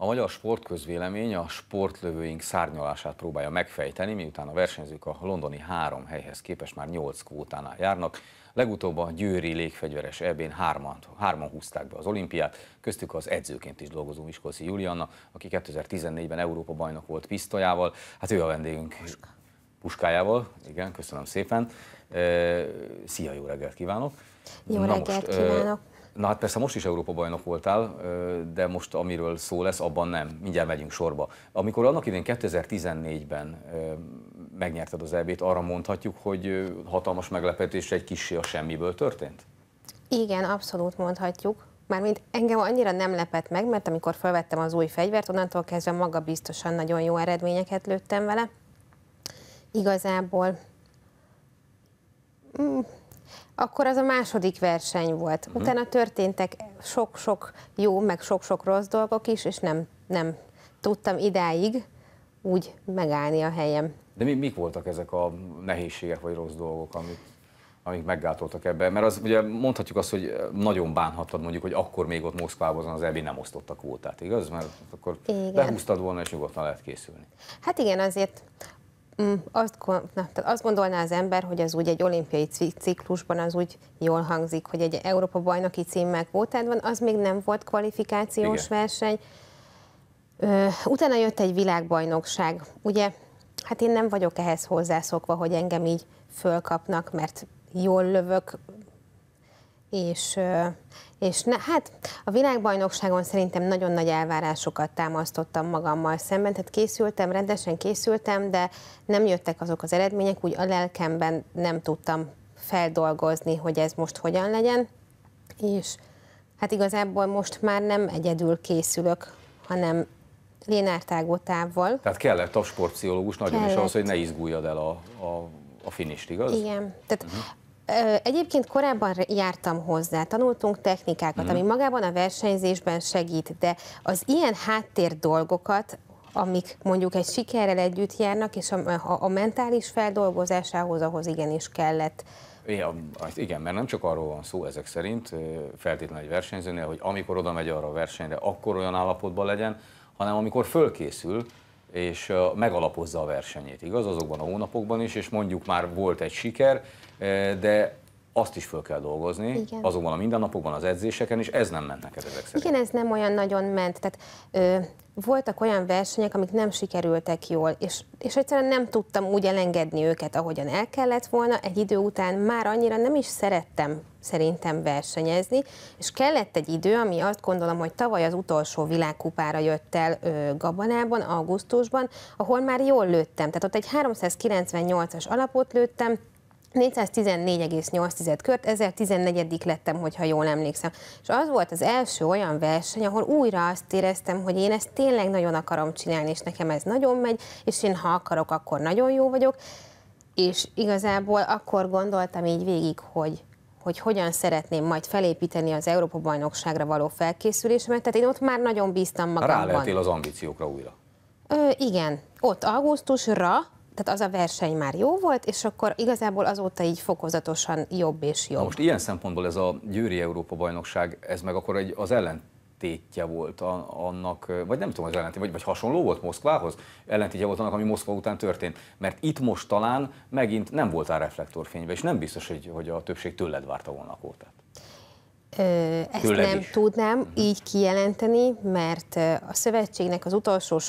A magyar sportközvélemény a sportlövőink szárnyalását próbálja megfejteni, miután a versenyzők a londoni három helyhez képest már nyolc kvótánál járnak. Legutóbb a győri légfegyveres ebén hárman, hárman húzták be az olimpiát, köztük az edzőként is dolgozó Miskolci Julianna, aki 2014-ben Európa bajnok volt pisztolyával. Hát ő a vendégünk. Puska. Puskájával, igen, köszönöm szépen. Szia, jó reggelt kívánok! Jó Na reggelt most, kívánok! Na hát persze most is Európa bajnok voltál, de most amiről szó lesz, abban nem. Mindjárt megyünk sorba. Amikor annak idén 2014-ben megnyerted az EB-t, arra mondhatjuk, hogy hatalmas meglepetés egy kisé a semmiből történt? Igen, abszolút mondhatjuk. Mármint engem annyira nem lepett meg, mert amikor felvettem az új fegyvert, onnantól kezdve maga biztosan nagyon jó eredményeket lőttem vele. Igazából mm, akkor az a második verseny volt. Uh-huh. Utána történtek sok-sok jó, meg sok-sok rossz dolgok is, és nem, nem tudtam idáig úgy megállni a helyem. De mi, mik voltak ezek a nehézségek vagy rossz dolgok, amik, amik meggátoltak ebben? Mert az, ugye mondhatjuk azt, hogy nagyon bánhattad mondjuk, hogy akkor még ott Moszkvában az ebbi nem osztotta kvótát, igaz? Mert akkor igen. behúztad volna, és nyugodtan lehet készülni. Hát igen, azért Mm, azt, na, tehát azt gondolná az ember, hogy az úgy egy olimpiai ciklusban az úgy jól hangzik, hogy egy Európa bajnoki cím meg volt, van, az még nem volt kvalifikációs Igen. verseny. Ö, utána jött egy világbajnokság. Ugye, hát én nem vagyok ehhez hozzászokva, hogy engem így fölkapnak, mert jól lövök, és, és ne, hát a világbajnokságon szerintem nagyon nagy elvárásokat támasztottam magammal szemben, tehát készültem, rendesen készültem, de nem jöttek azok az eredmények, úgy a lelkemben nem tudtam feldolgozni, hogy ez most hogyan legyen, és hát igazából most már nem egyedül készülök, hanem Lénárt távol. Tehát kellett a sportpszichológus nagyon kellett. is ahhoz, hogy ne izguljad el a, a, a finist, igaz? Igen, tehát uh-huh Egyébként korábban jártam hozzá, tanultunk technikákat, ami mhm. magában a versenyzésben segít, de az ilyen háttér dolgokat amik mondjuk egy sikerrel együtt járnak, és a, a, a mentális feldolgozásához ahhoz igenis kellett. Ja, igen, mert nem csak arról van szó ezek szerint, feltétlenül egy versenyzőnél, hogy amikor oda megy arra a versenyre, akkor olyan állapotban legyen, hanem amikor fölkészül, és megalapozza a versenyét, igaz? Azokban a hónapokban is, és mondjuk már volt egy siker, de azt is föl kell dolgozni, Igen. azokban a mindennapokban, az edzéseken, és ez nem ment neked ezek szerint. Igen, ez nem olyan nagyon ment. Tehát ö, voltak olyan versenyek, amik nem sikerültek jól, és, és egyszerűen nem tudtam úgy elengedni őket, ahogyan el kellett volna. Egy idő után már annyira nem is szerettem szerintem versenyezni, és kellett egy idő, ami azt gondolom, hogy tavaly az utolsó világkupára jött el ö, Gabonában, augusztusban, ahol már jól lőttem. Tehát ott egy 398-as alapot lőttem, 414,8 kört, ezzel lettem, hogyha jól emlékszem. És az volt az első olyan verseny, ahol újra azt éreztem, hogy én ezt tényleg nagyon akarom csinálni, és nekem ez nagyon megy, és én ha akarok, akkor nagyon jó vagyok. És igazából akkor gondoltam így végig, hogy hogy hogyan szeretném majd felépíteni az Európa-bajnokságra való felkészülésemet, tehát én ott már nagyon bíztam magamban. Rá az ambíciókra újra. Ö, igen, ott augusztusra tehát az a verseny már jó volt, és akkor igazából azóta így fokozatosan jobb és jobb. Na most ilyen szempontból ez a Győri Európa-bajnokság, ez meg akkor egy, az ellen ellentétje volt annak, vagy nem tudom, az ellentétje, vagy, vagy hasonló volt Moszkvához, ellentétje volt annak, ami Moszkva után történt. Mert itt most talán megint nem voltál reflektorfénybe, és nem biztos, hogy, hogy a többség tőled várta volna a kótát. Ezt Tőled nem is. tudnám mhm. így kijelenteni, mert a szövetségnek az utolsó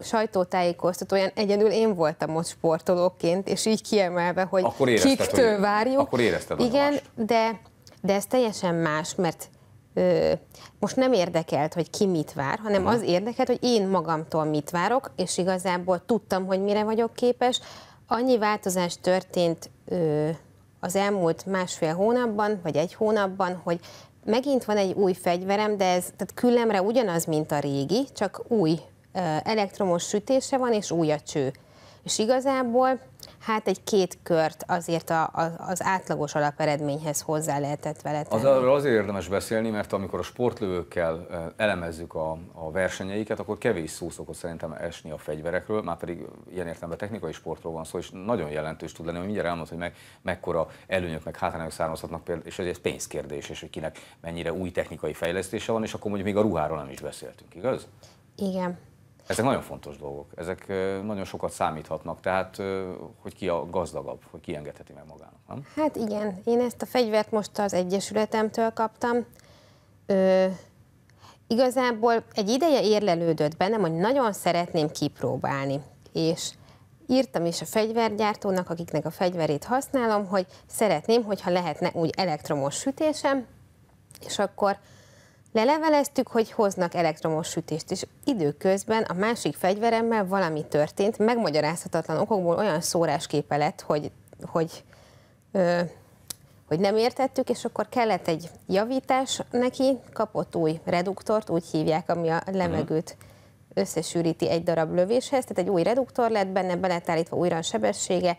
sajtótájékoztatóján egyedül én voltam ott sportolóként, és így kiemelve, hogy akkor érezted, kiktől hogy, várjuk. Akkor érezted Igen, de, de ez teljesen más, mert ö, most nem érdekelt, hogy ki mit vár, hanem mhm. az érdekelt, hogy én magamtól mit várok, és igazából tudtam, hogy mire vagyok képes. Annyi változás történt ö, az elmúlt másfél hónapban, vagy egy hónapban, hogy megint van egy új fegyverem, de ez tehát küllemre ugyanaz, mint a régi, csak új elektromos sütése van, és új a cső. És igazából hát egy két kört azért a, a, az átlagos alaperedményhez hozzá lehetett vele tenni. Az, azért érdemes beszélni, mert amikor a sportlövőkkel elemezzük a, a versenyeiket, akkor kevés szó szokott szerintem esni a fegyverekről, már pedig ilyen értelemben technikai sportról van szó, és nagyon jelentős tud lenni, hogy mindjárt elmondod, hogy meg, mekkora előnyök, meg hátrányok származhatnak, például, és ez pénzkérdés, és hogy kinek mennyire új technikai fejlesztése van, és akkor mondjuk még a ruháról nem is beszéltünk, igaz? Igen. Ezek nagyon fontos dolgok, ezek nagyon sokat számíthatnak, tehát hogy ki a gazdagabb, hogy ki engedheti meg magának, nem? Hát igen, én ezt a fegyvert most az Egyesületemtől kaptam. Ö, igazából egy ideje érlelődött bennem, hogy nagyon szeretném kipróbálni, és írtam is a fegyvergyártónak, akiknek a fegyverét használom, hogy szeretném, hogyha lehetne úgy elektromos sütésem, és akkor Leleveleztük, hogy hoznak elektromos sütést, és időközben a másik fegyveremmel valami történt, megmagyarázhatatlan okokból olyan szórásképe lett, hogy, hogy, ö, hogy nem értettük, és akkor kellett egy javítás neki, kapott új reduktort, úgy hívják, ami a levegőt összesűríti egy darab lövéshez, tehát egy új reduktor lett benne, beletállítva újra a sebessége,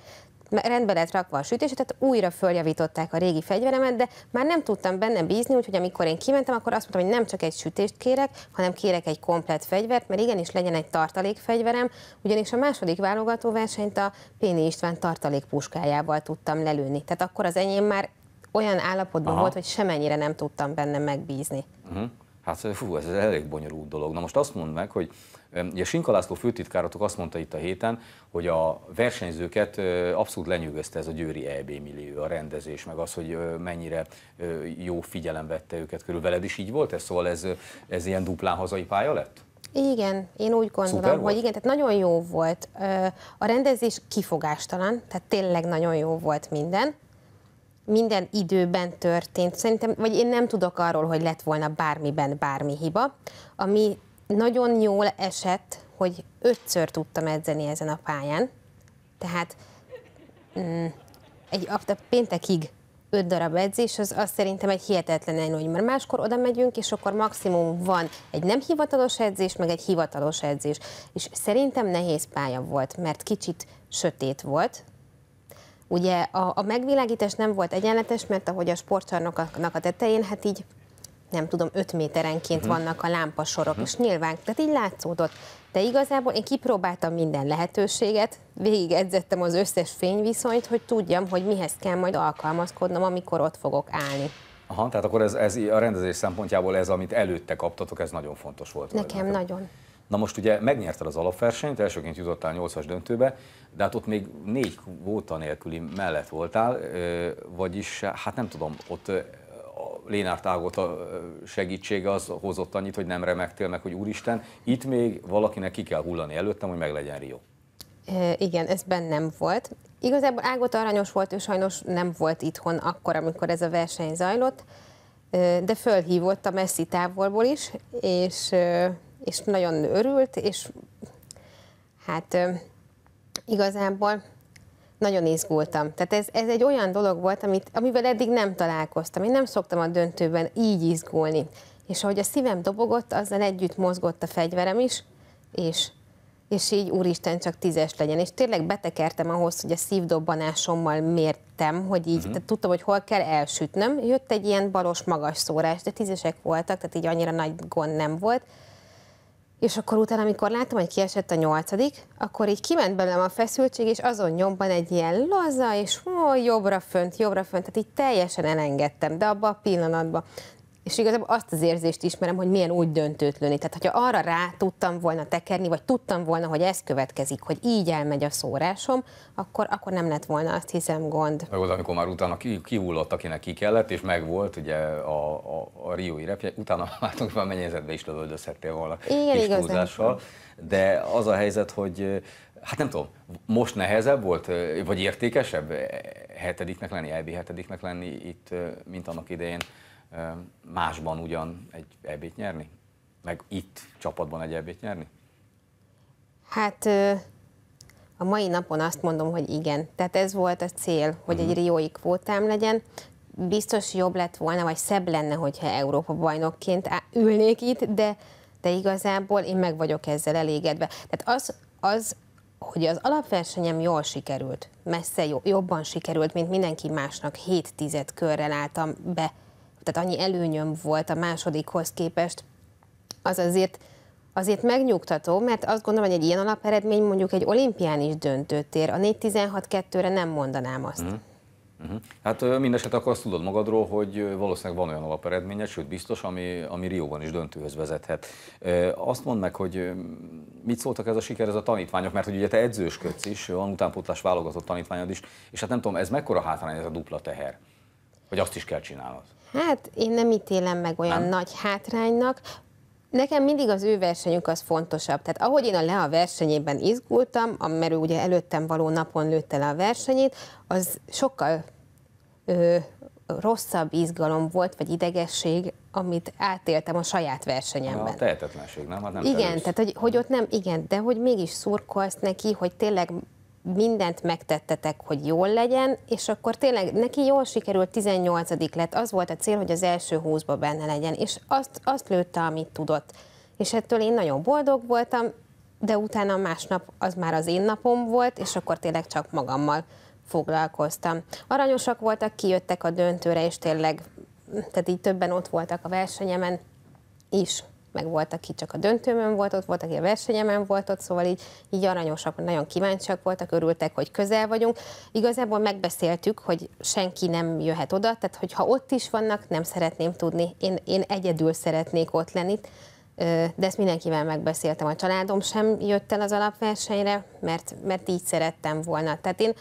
rendbe lett rakva a sütés, tehát újra följavították a régi fegyveremet, de már nem tudtam benne bízni, úgyhogy amikor én kimentem, akkor azt mondtam, hogy nem csak egy sütést kérek, hanem kérek egy komplet fegyvert, mert igenis legyen egy tartalékfegyverem, ugyanis a második válogatóversenyt a Péni István tartalékpuskájával tudtam lelőni. Tehát akkor az enyém már olyan állapotban Aha. volt, hogy semennyire nem tudtam benne megbízni. Uh-huh. Hát fú, ez elég bonyolult dolog. Na most azt mondd meg, hogy ugye Sinka László főtitkáratok azt mondta itt a héten, hogy a versenyzőket abszolút lenyűgözte ez a győri EB millió, a rendezés, meg az, hogy mennyire jó figyelem vette őket körül. Veled is így volt ez? Szóval ez, ez ilyen duplán hazai pálya lett? Igen, én úgy gondolom, hogy igen, tehát nagyon jó volt. A rendezés kifogástalan, tehát tényleg nagyon jó volt minden minden időben történt. Szerintem, vagy én nem tudok arról, hogy lett volna bármiben bármi hiba, ami nagyon jól esett, hogy ötször tudtam edzeni ezen a pályán, tehát mm, egy a péntekig öt darab edzés, az, az szerintem egy hihetetlen nagy. mert máskor oda megyünk, és akkor maximum van egy nem hivatalos edzés, meg egy hivatalos edzés. És szerintem nehéz pálya volt, mert kicsit sötét volt, Ugye a, a megvilágítás nem volt egyenletes, mert ahogy a sportcsarnoknak a tetején, hát így nem tudom, 5 méterenként uh-huh. vannak a lámpasorok, uh-huh. Mhm. és nyilván, tehát így látszódott. De igazából én kipróbáltam minden lehetőséget, végig edzettem az összes fényviszonyt, hogy tudjam, hogy mihez kell majd alkalmazkodnom, amikor ott fogok állni. Aha, tehát akkor ez, ez a rendezés szempontjából ez, amit előtte kaptatok, ez nagyon fontos volt. Nekem nagyon. Na most ugye megnyerted az alapversenyt, elsőként jutottál 8-as döntőbe, de hát ott még négy kvóta nélküli mellett voltál, vagyis hát nem tudom, ott a Lénárt a segítsége az hozott annyit, hogy nem remektél meg, hogy úristen, itt még valakinek ki kell hullani előttem, hogy meglegyen Rio. É, igen, ez bennem volt. Igazából Ágota aranyos volt, ő sajnos nem volt itthon akkor, amikor ez a verseny zajlott, de fölhívott a messzi távolból is, és és nagyon örült, és hát igazából nagyon izgultam. Tehát ez, ez egy olyan dolog volt, amit, amivel eddig nem találkoztam. Én nem szoktam a döntőben így izgulni. És ahogy a szívem dobogott, azzal együtt mozgott a fegyverem is, és, és így úristen csak tízes legyen. És tényleg betekertem ahhoz, hogy a szívdobbanásommal mértem, hogy így, uh-huh. tehát tudtam, hogy hol kell elsütnöm. Jött egy ilyen balos magas szórás, de tízesek voltak, tehát így annyira nagy gond nem volt és akkor utána, amikor láttam, hogy kiesett a nyolcadik, akkor így kiment belőlem a feszültség, és azon nyomban egy ilyen laza, és ó, jobbra fönt, jobbra fönt, tehát így teljesen elengedtem, de abban a pillanatban és igazából azt az érzést ismerem, hogy milyen úgy döntőtlőni. Tehát, hogyha arra rá tudtam volna tekerni, vagy tudtam volna, hogy ez következik, hogy így elmegy a szórásom, akkor, akkor nem lett volna, azt hiszem, gond. Meg az, amikor már utána ki, kihullott, akinek ki kellett, és megvolt ugye a, a, a riói repje, utána már már mennyezetbe is lövöldözhettél volna. Igen, igazán. De az a helyzet, hogy hát nem tudom, most nehezebb volt, vagy értékesebb hetediknek lenni, EB hetediknek lenni itt, mint annak idején másban ugyan egy ebét nyerni? Meg itt csapatban egy ebét nyerni? Hát a mai napon azt mondom, hogy igen. Tehát ez volt a cél, hogy egy mhm. riói kvótám legyen. Biztos jobb lett volna, vagy szebb lenne, hogyha Európa bajnokként ülnék itt, de, de igazából én meg vagyok ezzel elégedve. Tehát az, az hogy az alapversenyem jól sikerült, messze jobban sikerült, mint mindenki másnak, 7 10 körrel álltam be tehát annyi előnyöm volt a másodikhoz képest, az azért azért megnyugtató, mert azt gondolom, hogy egy ilyen alaperedmény mondjuk egy olimpián is ér A 4-16-2-re nem mondanám azt. Mm. Hát mindeset akkor azt tudod magadról, hogy valószínűleg van olyan alaperedménye, sőt biztos, ami, ami Rióban is döntőhöz vezethet. Azt mondd meg, hogy mit szóltak ez a siker, ez a tanítványok, mert hogy ugye te edzősködsz is, van utánpótlás válogatott tanítványod is, és hát nem tudom, ez mekkora hátrány ez a dupla teher, hogy azt is kell csinálnod? Hát én nem ítélem meg olyan nem. nagy hátránynak. Nekem mindig az ő versenyük az fontosabb. Tehát ahogy én a Lea versenyében izgultam, mert ő ugye előttem való napon lőtte le a versenyét, az sokkal ö, rosszabb izgalom volt, vagy idegesség, amit átéltem a saját versenyemben. A tehetetlenség, nem? Hát nem Igen, terülsz. tehát hogy, hogy ott nem, igen, de hogy mégis szurkolsz neki, hogy tényleg mindent megtettetek, hogy jól legyen, és akkor tényleg neki jól sikerült, 18 lett, az volt a cél, hogy az első 20 benne legyen, és azt, azt lőtte, amit tudott. És ettől én nagyon boldog voltam, de utána másnap az már az én napom volt, és akkor tényleg csak magammal foglalkoztam. Aranyosak voltak, kijöttek a döntőre, és tényleg, tehát így többen ott voltak a versenyemen is meg volt, aki csak a döntőmön volt ott, volt, aki a versenyemen volt ott, szóval így, így aranyosak, nagyon kíváncsiak voltak, örültek, hogy közel vagyunk. Igazából megbeszéltük, hogy senki nem jöhet oda, tehát hogy ha ott is vannak, nem szeretném tudni. Én, én egyedül szeretnék ott lenni, de ezt mindenkivel megbeszéltem. A családom sem jött el az alapversenyre, mert, mert így szerettem volna. Tehát én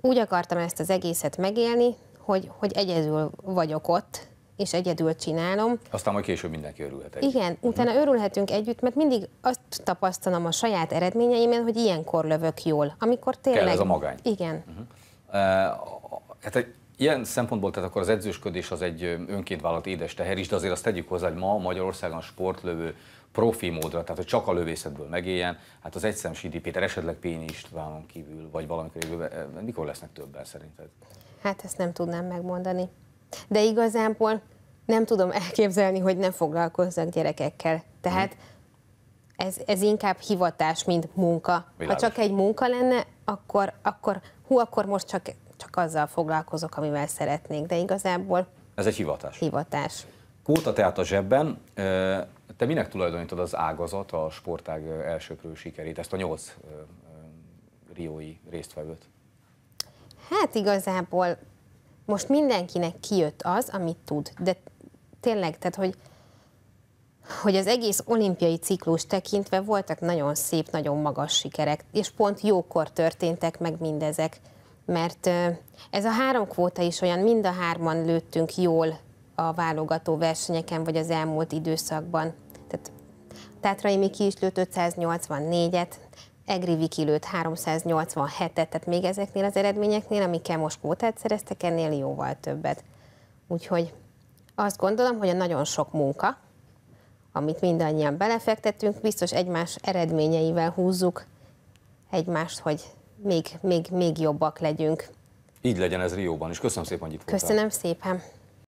úgy akartam ezt az egészet megélni, hogy, hogy egyedül vagyok ott, és egyedül csinálom. Aztán majd később mindenki örülhet egy. Igen, mhm. utána örülhetünk együtt, mert mindig azt tapasztalom a saját eredményeimen, hogy ilyenkor lövök jól, amikor tényleg... Kell ez a magány. Igen. Uh-huh. hát egy Ilyen szempontból tehát akkor az edzősködés az egy önként vállalt édes teher is, de azért azt tegyük hozzá, hogy ma Magyarországon sportlövő profi módra, tehát hogy csak a lövészetből megéljen, hát az egyszem Sidi Péter, esetleg Pényi Istvánon kívül, vagy valamikor mikor lesznek többen szerinted? Hát ezt nem tudnám megmondani. De igazából nem tudom elképzelni, hogy nem foglalkozzak gyerekekkel. Tehát mhm. ez, ez inkább hivatás, mint munka. Világos. Ha csak egy munka lenne, akkor, akkor hú, akkor most csak, csak azzal foglalkozok, amivel szeretnék, de igazából... Ez egy hivatás. Hivatás. Kóta tehát a zsebben, te minek tulajdonítod az ágazat, a sportág elsőprő sikerét, ezt a nyolc riói résztvevőt? Hát igazából most mindenkinek kijött az, amit tud, de tényleg, tehát hogy, hogy az egész olimpiai ciklus tekintve voltak nagyon szép, nagyon magas sikerek, és pont jókor történtek meg mindezek, mert ez a három kvóta is olyan, mind a hárman lőttünk jól a válogató versenyeken, vagy az elmúlt időszakban. Tehát Tátrai Miki is lőtt 584-et, Egri Viki lőtt 387-et, tehát még ezeknél az eredményeknél, amikkel most kvótát szereztek, ennél jóval többet. Úgyhogy azt gondolom, hogy a nagyon sok munka, amit mindannyian belefektetünk, biztos egymás eredményeivel húzzuk egymást, hogy még, még, még jobbak legyünk. Így legyen ez Rióban is. Köszönöm szépen, hogy itt voltál. Köszönöm szépen.